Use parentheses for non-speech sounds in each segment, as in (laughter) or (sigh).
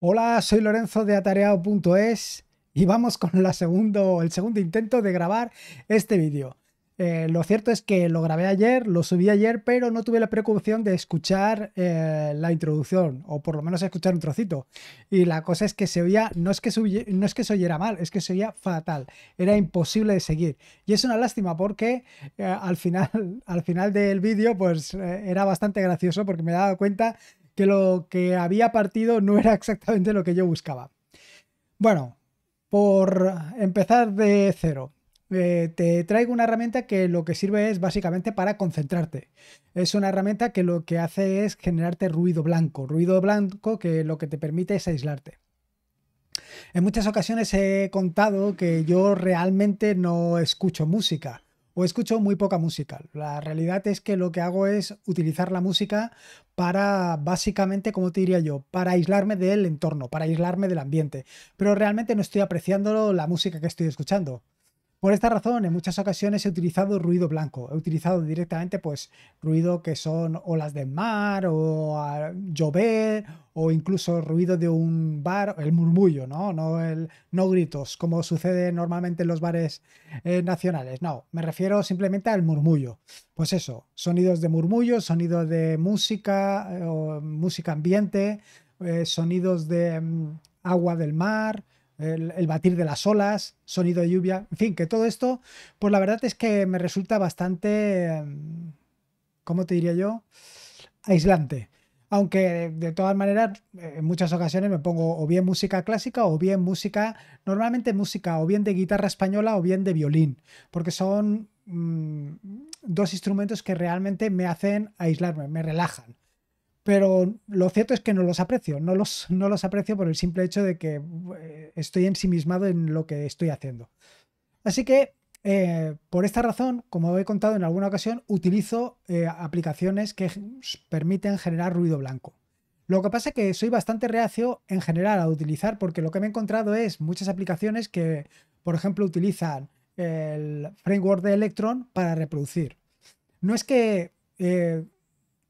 Hola, soy Lorenzo de atareado.es y vamos con el segundo intento de grabar este vídeo. Eh, lo cierto es que lo grabé ayer, lo subí ayer, pero no tuve la preocupación de escuchar eh, la introducción, o por lo menos escuchar un trocito. Y la cosa es que se oía, no es que, no es que se oyera mal, es que se oía fatal, era imposible de seguir. Y es una lástima porque eh, al, final, al final del vídeo pues era bastante gracioso porque me he dado cuenta que lo que había partido no era exactamente lo que yo buscaba. Bueno, por empezar de cero, eh, te traigo una herramienta que lo que sirve es básicamente para concentrarte. Es una herramienta que lo que hace es generarte ruido blanco, ruido blanco que lo que te permite es aislarte. En muchas ocasiones he contado que yo realmente no escucho música o escucho muy poca música. La realidad es que lo que hago es utilizar la música para básicamente, como te diría yo, para aislarme del entorno, para aislarme del ambiente. Pero realmente no estoy apreciando la música que estoy escuchando. Por esta razón, en muchas ocasiones he utilizado ruido blanco. He utilizado directamente pues ruido que son olas del mar o ah, llover o incluso ruido de un bar, el murmullo, ¿no? No, no gritos, como sucede normalmente en los bares eh, nacionales. No, me refiero simplemente al murmullo. Pues eso, sonidos de murmullo, sonidos de música, eh, o música ambiente, eh, sonidos de mm, agua del mar, el, batir de las olas, sonido de lluvia, en fin, que todo esto, pues la verdad es que me resulta bastante, mm, ¿cómo te diría yo? Aislante. Aunque de todas maneras, en muchas ocasiones me pongo o bien música clásica o bien música, normalmente música o bien de guitarra española o bien de violín, porque son mm, dos instrumentos que realmente me hacen aislarme, me relajan pero lo cierto es que no los aprecio, no los, no los aprecio por el simple hecho de que eh, estoy ensimismado en lo que estoy haciendo. Así que, eh, por esta razón, como he contado en alguna ocasión, utilizo eh, aplicaciones que permiten generar ruido blanco. Lo que pasa es que soy bastante reacio en general a utilizar, porque lo que me he encontrado es muchas aplicaciones que, por ejemplo, utilizan el framework de Electron para reproducir. No es que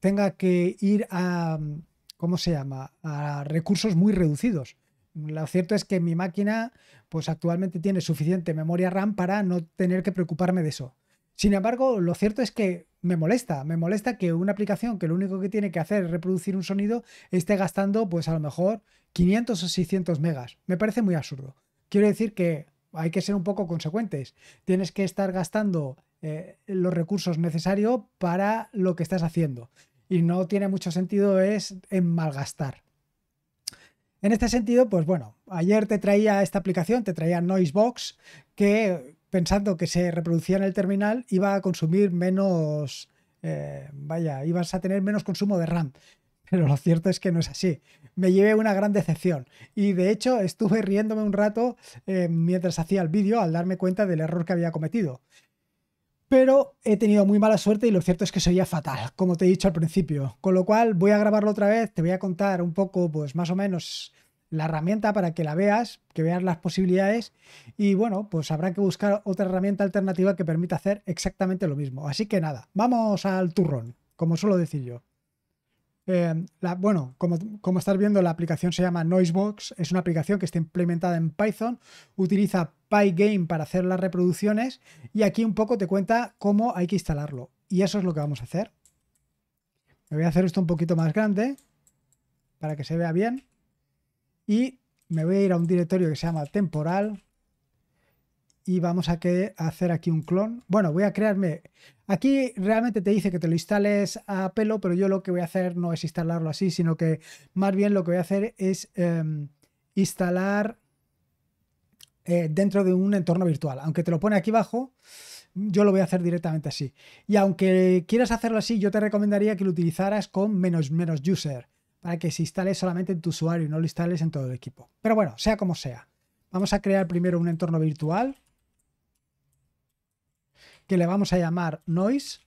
tenga que ir a, mm, ¿cómo se llama?, a recursos muy reducidos. Lo cierto es que mi máquina, pues actualmente tiene suficiente memoria RAM para no tener que preocuparme de eso. Sin embargo, lo cierto es que me molesta, me molesta que una aplicación que lo único que tiene que hacer es reproducir un sonido esté gastando, pues a lo mejor 500 o 600 megas. Me parece muy absurdo. Quiero decir que hay que ser un poco consecuentes. Tienes que estar gastando eh, los recursos necesarios para lo que estás haciendo. Y no tiene mucho sentido es en malgastar. En este sentido, pues bueno, ayer te traía esta aplicación, te traía Noisebox, que pensando que se reproducía en el terminal iba a consumir menos, eh, vaya, ibas a tener menos consumo de RAM. (laughs) Pero lo cierto es que no es así. Me llevé una gran decepción. Y de hecho estuve riéndome un rato eh, mientras hacía el vídeo al darme cuenta del error que había cometido pero he tenido muy mala suerte y lo cierto es que sería fatal, como te he dicho al principio. Con lo cual voy a grabarlo otra vez, te voy a contar un poco, pues más o menos la herramienta para que la veas, que veas las posibilidades y bueno, pues habrá que buscar otra herramienta alternativa que permita hacer exactamente lo mismo. Así que nada, vamos al turrón, como suelo decir yo. Eh, bueno, como, como estás viendo, la aplicación se llama Noisebox, es una aplicación que está implementada en Python, utiliza Pygame para hacer las reproducciones y aquí un poco te cuenta cómo hay que instalarlo. Y eso es lo que vamos a hacer. Me voy a hacer esto un poquito más grande para que se vea bien. Y me voy a ir a un directorio que se llama temporal, y vamos a, hacer aquí un clon. Bueno, voy a crearme... Aquí realmente te dice que te lo instales a pelo, pero yo lo que voy a hacer no es instalarlo así, sino que más bien lo que voy a hacer es em, instalar eh, dentro de un entorno virtual. Aunque te lo pone aquí abajo, yo lo voy a hacer directamente así. Y aunque quieras hacerlo así, yo te recomendaría que lo utilizaras con menos, menos user, para que se instale solamente en tu usuario y no lo instales en todo el equipo. Pero bueno, sea como sea. Vamos a crear primero un entorno virtual que le vamos a llamar noise.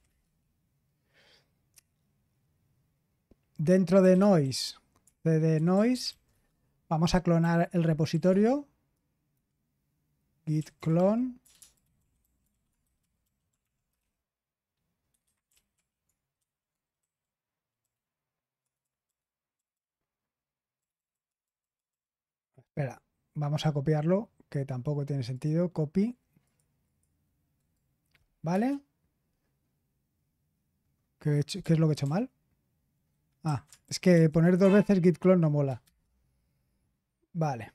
Dentro de noise, de noise, vamos a clonar el repositorio. Git clone. Espera, vamos a copiarlo, que tampoco tiene sentido. Copy. ¿Vale? ¿Qué, es lo que he hecho mal? Ah, es que poner dos veces git clone no mola. Vale.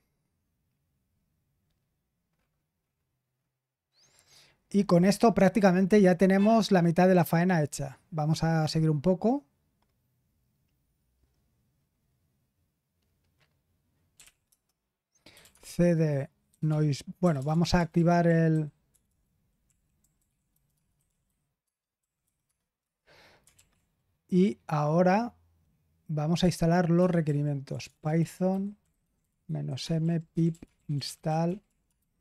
Y con esto prácticamente ya tenemos la mitad de la faena hecha. Vamos a seguir un poco. CD noise. Bueno, vamos a activar el Y ahora vamos a instalar los requerimientos. Python -m pip install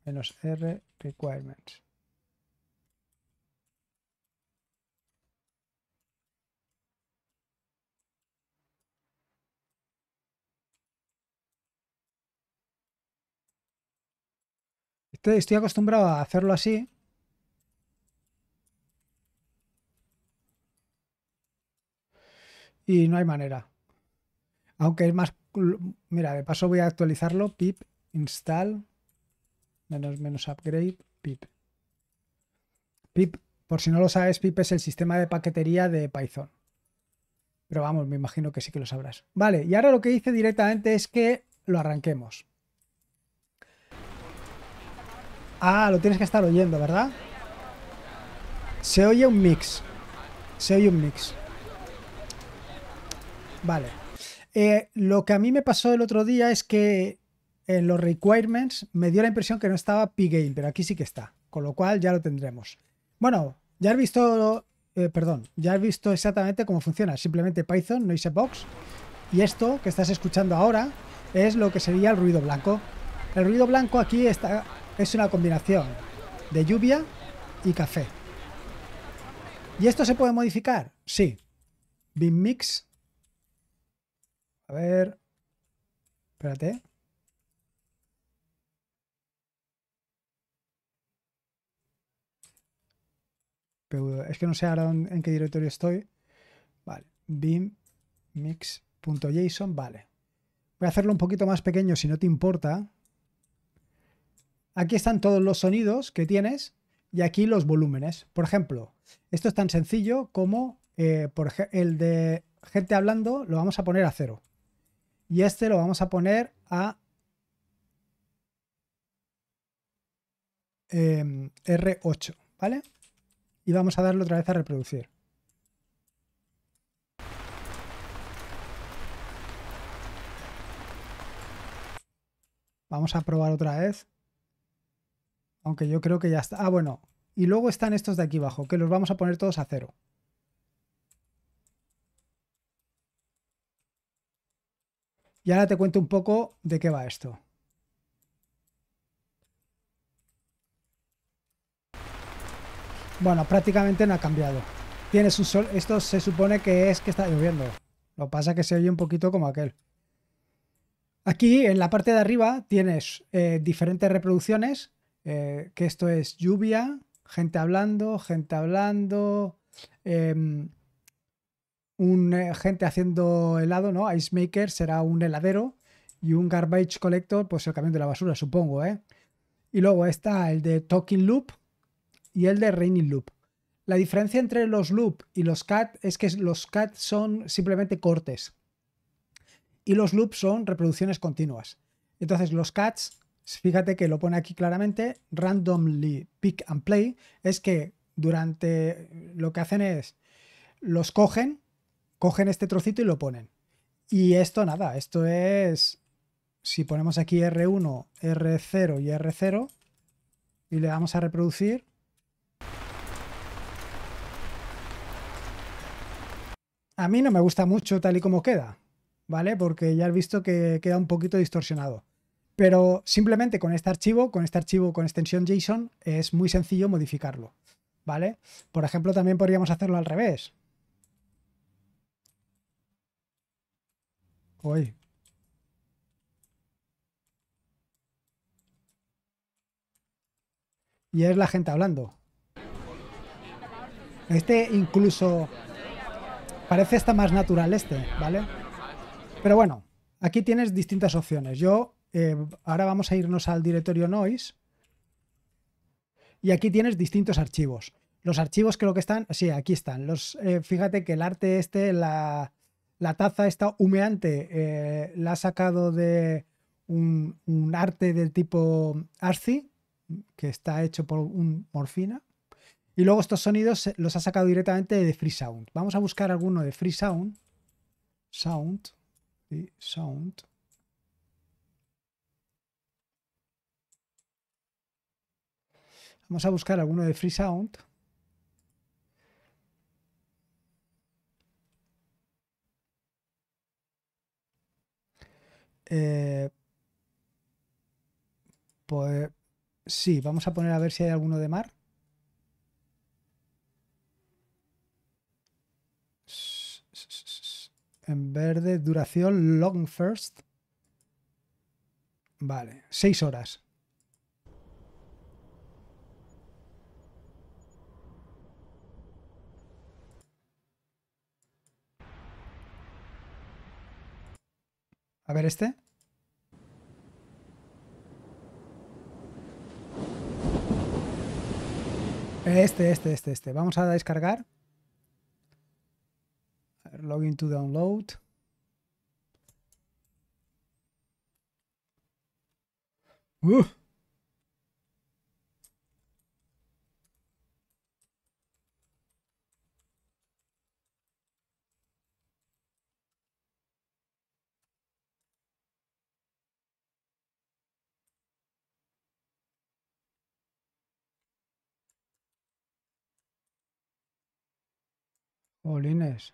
-r requirements. Este, estoy acostumbrado a hacerlo así, y no hay manera. Aunque es más... Mira, de paso voy a actualizarlo. Pip install menos menos upgrade pip. Pip, por si no lo sabes, pip es el sistema de paquetería de Python. Pero vamos, me imagino que sí que lo sabrás. Vale, y ahora lo que hice directamente es que lo arranquemos. Ah, lo tienes que estar oyendo, ¿verdad? Se oye un mix. Se oye un mix. Vale. Eh, lo que a mí me pasó el otro día es que en los requirements me dio la impresión que no estaba P-Game, pero aquí sí que está, con lo cual ya lo tendremos. Bueno, ya has visto, eh, perdón, ya has visto exactamente cómo funciona. Simplemente Python, no Box. y esto que estás escuchando ahora es lo que sería el ruido blanco. El ruido blanco aquí está, es una combinación de lluvia y café. ¿Y esto se puede modificar? Sí. BIMMIX. A ver. Espérate. Es que no sé ahora en qué directorio estoy. Vale. Beam mix.json. Vale. Voy a hacerlo un poquito más pequeño si no te importa. Aquí están todos los sonidos que tienes y aquí los volúmenes. Por ejemplo, esto es tan sencillo como eh, por el de gente hablando lo vamos a poner a cero. Y este lo vamos a poner a em, R8, ¿vale? Y vamos a darle otra vez a reproducir. Vamos a probar otra vez. Aunque yo creo que ya está. Ah, bueno. Y luego están estos de aquí abajo, que los vamos a poner todos a cero. Y ahora te cuento un poco de qué va esto. Bueno, prácticamente no ha cambiado. Tienes un sol. Esto se supone que es que está lloviendo. Lo pasa que se oye un poquito como aquel. Aquí en la parte de arriba tienes eh, diferentes reproducciones, eh, que esto es lluvia, gente hablando, gente hablando, em, un eh, gente haciendo helado, ¿no? Ice Maker será un heladero y un Garbage Collector, pues el camión de la basura, supongo, ¿eh? Y luego está el de Talking Loop y el de Raining Loop. La diferencia entre los loop y los cat es que los cat son simplemente cortes y los loops son reproducciones continuas. Entonces los cats, fíjate que lo pone aquí claramente, randomly pick and play, es que durante lo que hacen es los cogen cogen este trocito y lo ponen. Y esto nada, esto es, si ponemos aquí R1, R0 y R0 y le vamos a reproducir, a mí no me gusta mucho tal y como queda, ¿vale? Porque ya has visto que queda un poquito distorsionado. Pero simplemente con este archivo, con este archivo con este extensión JSON, es muy sencillo modificarlo, ¿vale? Por ejemplo, también podríamos hacerlo al revés. Y es la gente hablando. Este incluso parece hasta más natural este, ¿vale? Pero bueno, aquí tienes distintas opciones. Yo, eh, ahora vamos a irnos al directorio noise. Y aquí tienes distintos archivos. Los archivos creo que están, sí, aquí están. Los, eh, fíjate que el arte este, la, la taza está humeante, eh, la ha sacado de un, arte del tipo ARCI, que está hecho por un morfina. Y luego estos sonidos los ha sacado directamente de Free Sound. Vamos a buscar alguno de Free Sound. Sound. Free Sound. Vamos a buscar alguno de Free Sound. Eh, pues sí, vamos a poner a ver si hay alguno de mar. En verde, duración long first. Vale, seis horas. A ver este. Este, este, este, este. Vamos a descargar. login to download. Olines.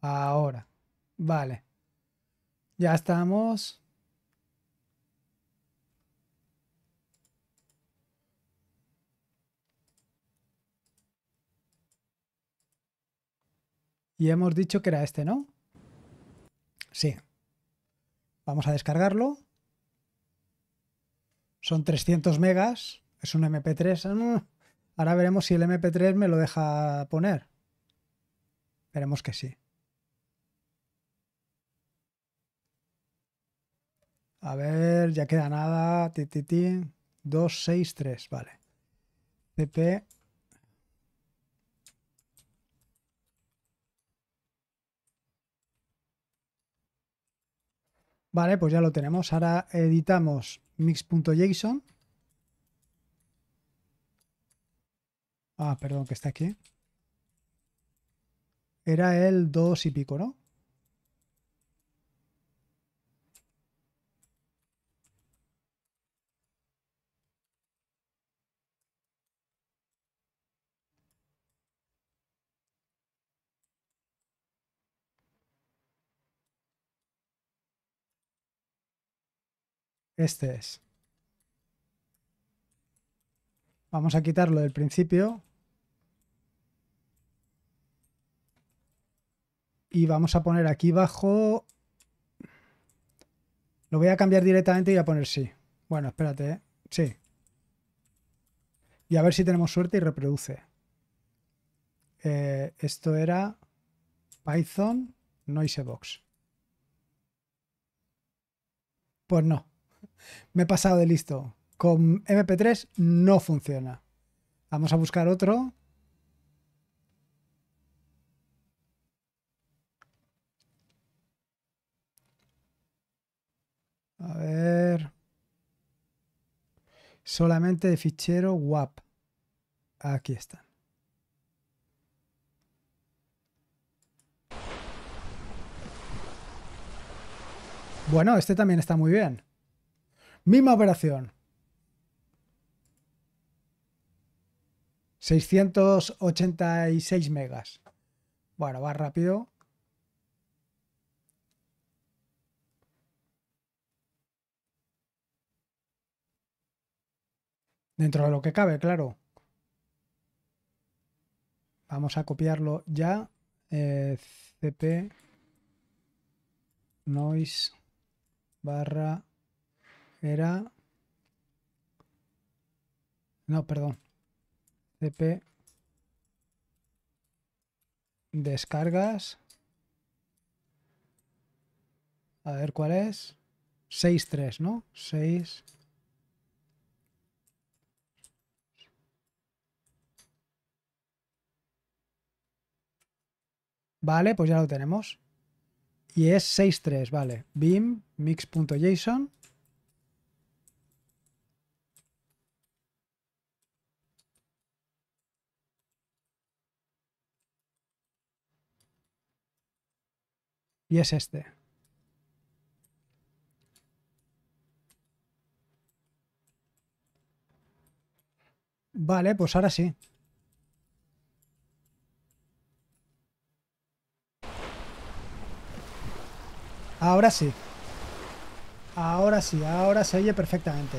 Ahora. Vale. Ya estamos. Y hemos dicho que era este, ¿no? Sí. Vamos a descargarlo. Son 300 megas. Es un MP3. Mm. Ahora veremos si el MP3 me lo deja poner. Esperemos que sí. A ver, ya queda nada. Ti, Dos, seis, tres. vale. CP. Vale, pues ya lo tenemos. Ahora editamos mix.json. Ah, perdón, que está aquí. Era el 2 y pico, ¿no? Este es. Vamos a quitarlo del principio Y vamos a poner aquí bajo, Lo voy a cambiar directamente y a poner sí. Bueno, espérate, ¿eh? Sí. Y a ver si tenemos suerte y reproduce. Eh, esto era Python Noisebox. Pues no. Me he pasado de listo. Con MP3 no funciona. Vamos a buscar otro. A ver. Solamente de fichero WAP. Aquí están. Bueno, este también está muy bien. Misma operación. 686 megas. Bueno, va rápido. Dentro de lo que cabe, claro. Vamos a copiarlo ya. Eh, cp noise barra era... No, perdón. cp descargas. A ver cuál es. 6.3, ¿no? 6. Vale, pues ya lo tenemos. Y es 6.3, vale. Beam, mix.json. Y es este. Vale, pues ahora sí. Ahora sí. Ahora sí, ahora se oye perfectamente.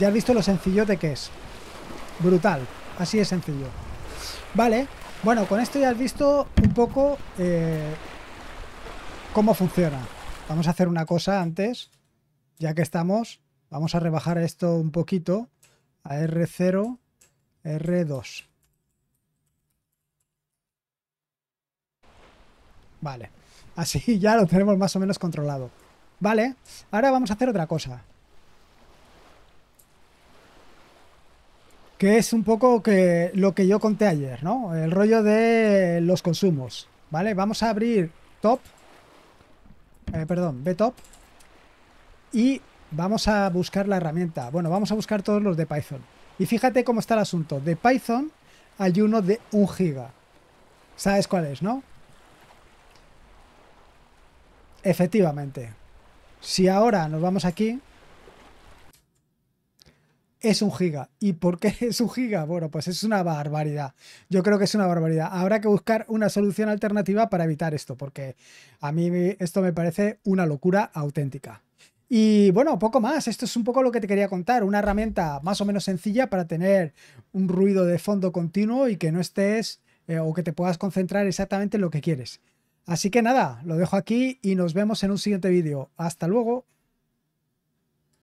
Ya has visto lo sencillo de que es. Brutal. Así es sencillo. Vale. Bueno, con esto ya has visto un poco eh, cómo funciona. Vamos a hacer una cosa antes. Ya que estamos, vamos a rebajar esto un poquito a R0, R2. Vale. Así (laughs) ya lo tenemos más o menos controlado. Vale, ahora vamos a hacer otra cosa. Que es un poco que lo que yo conté ayer, ¿no? El rollo de los consumos, ¿vale? Vamos a abrir top, eh, perdón perdón, top y vamos a buscar la herramienta. Bueno, vamos a buscar todos los de Python. Y fíjate cómo está el asunto. De Python hay uno de un giga. ¿Sabes cuál es, no? Efectivamente. Si ahora nos vamos aquí, es un giga. ¿Y por qué es un giga? Bueno, pues es una barbaridad. Yo creo que es una barbaridad. Habrá que buscar una solución alternativa para evitar esto, porque a mí esto me parece una locura auténtica. Y bueno, poco más. Esto es un poco lo que te quería contar. Una herramienta más o menos sencilla para tener un ruido de fondo continuo y que no estés eh, o que te puedas concentrar exactamente en lo que quieres. Así que nada, lo dejo aquí y nos vemos en un siguiente vídeo. Hasta luego.